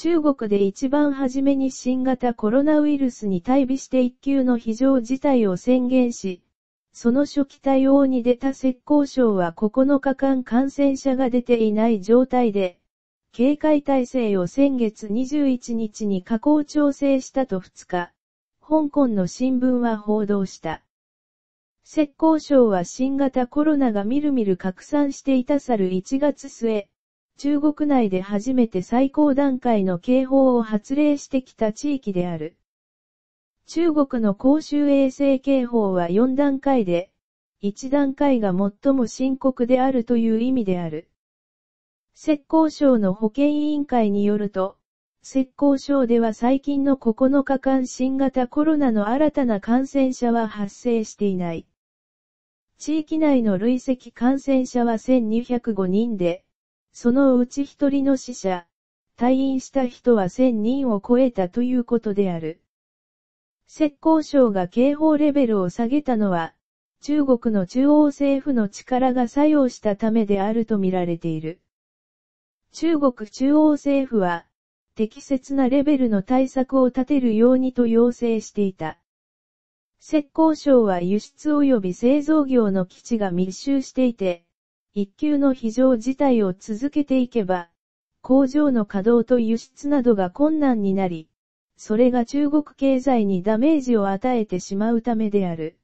中国で一番初めに新型コロナウイルスに対比して一級の非常事態を宣言し、その初期対応に出た石膏省は9日間感染者が出ていない状態で、警戒体制を先月21日に下降調整したと2日、香港の新聞は報道した。石膏省は新型コロナがみるみる拡散していた去る1月末、中国内で初めて最高段階の警報を発令してきた地域である。中国の公衆衛生警報は4段階で、1段階が最も深刻であるという意味である。浙江省の保健委員会によると、浙江省では最近の9日間新型コロナの新たな感染者は発生していない。地域内の累積感染者は1205人で、そのうち一人の死者、退院した人は1000人を超えたということである。浙江省が警報レベルを下げたのは、中国の中央政府の力が作用したためであるとみられている。中国中央政府は、適切なレベルの対策を立てるようにと要請していた。浙江省は輸出及び製造業の基地が密集していて、一級の非常事態を続けていけば、工場の稼働と輸出などが困難になり、それが中国経済にダメージを与えてしまうためである。